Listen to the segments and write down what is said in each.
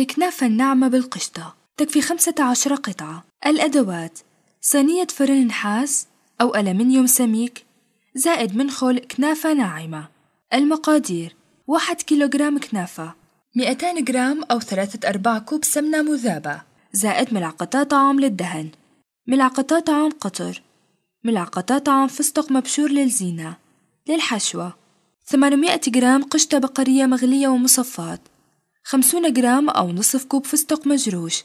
الكنافة الناعمة بالقشطة تكفي 15 قطعة الأدوات صينية فرن نحاس أو ألمنيوم سميك زائد منخل كنافة ناعمة المقادير واحد كيلوغرام كنافة 200 جرام أو ثلاثة أرباع كوب سمنة مذابة زائد ملعقتا طعام للدهن ملعقتا طعام قطر ملعقتا طعام فستق مبشور للزينة للحشوة 800 جرام قشطة بقرية مغلية ومصفات 50 جرام أو نصف كوب فستق مجروش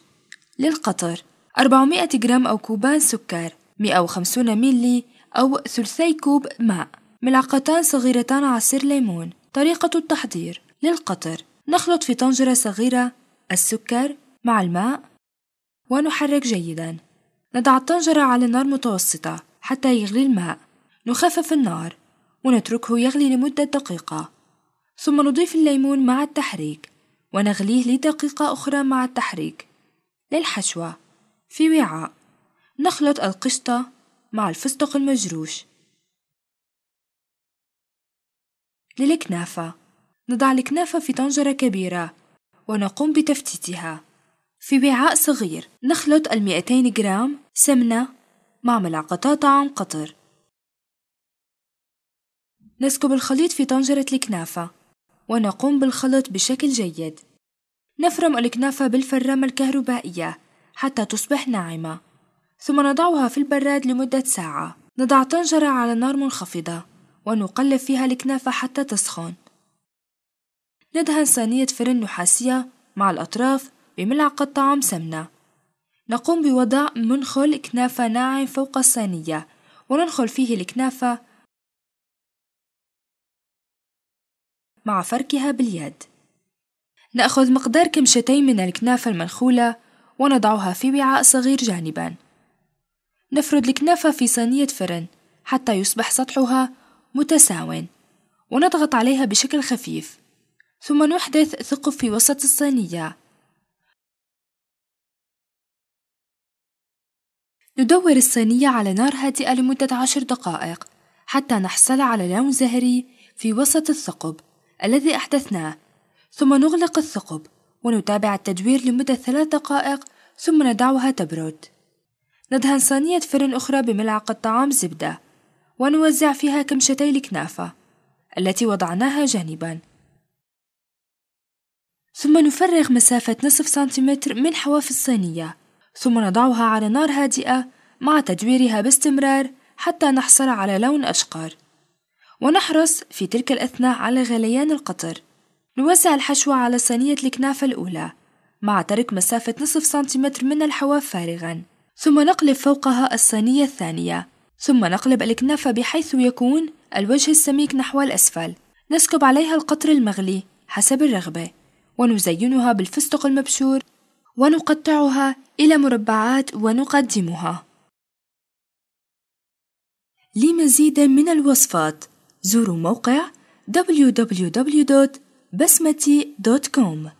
للقطر 400 جرام أو كوبان سكر 150 ميلي أو ثلثي كوب ماء ملعقتان صغيرتان عصير ليمون طريقة التحضير للقطر نخلط في طنجرة صغيرة السكر مع الماء ونحرك جيدا نضع الطنجرة على نار متوسطة حتى يغلي الماء نخفف النار ونتركه يغلي لمدة دقيقة ثم نضيف الليمون مع التحريك ونغليه لدقيقة أخرى مع التحريك للحشوة في وعاء نخلط القشطة مع الفستق المجروش للكنافة نضع الكنافة في طنجرة كبيرة ونقوم بتفتيتها في وعاء صغير نخلط 200 جرام سمنة مع ملعقة طعام قطر نسكب الخليط في طنجرة الكنافة ونقوم بالخلط بشكل جيد نفرم الكنافة بالفرامة الكهربائية حتى تصبح ناعمة ثم نضعها في البراد لمدة ساعة نضع طنجرة على نار منخفضة ونقلب فيها الكنافة حتى تسخن ندهن صينية فرن نحاسية مع الأطراف بملعقة طعام سمنة نقوم بوضع منخل كنافة ناعم فوق الصينية وننخل فيه الكنافة مع فركها باليد نأخذ مقدار كمشتين من الكنافة المنخولة ونضعها في وعاء صغير جانبا نفرد الكنافة في صينية فرن حتى يصبح سطحها متساو ونضغط عليها بشكل خفيف ثم نحدث ثقب في وسط الصينية ندور الصينية على نار هادئة لمدة عشر دقائق حتى نحصل على لون زهري في وسط الثقب الذي أحدثناه ثم نغلق الثقب ونتابع التدوير لمدة ثلاث دقائق ثم ندعها تبرد ندهن صينية فرن أخرى بملعقة طعام زبدة ونوزع فيها كمشتي الكنافة التي وضعناها جانبا ثم نفرغ مسافة نصف سنتيمتر من حواف الصينية ثم نضعها على نار هادئة مع تدويرها باستمرار حتى نحصل على لون أشقر ونحرص في تلك الأثناء على غليان القطر نوزع الحشوة على صينية الكنافة الأولى مع ترك مسافة نصف سنتيمتر من الحواف فارغا ثم نقلب فوقها الصينية الثانية ثم نقلب الكنافة بحيث يكون الوجه السميك نحو الأسفل نسكب عليها القطر المغلي حسب الرغبة ونزينها بالفستق المبشور ونقطعها إلى مربعات ونقدمها لمزيد من الوصفات زوروا موقع www.basmati.com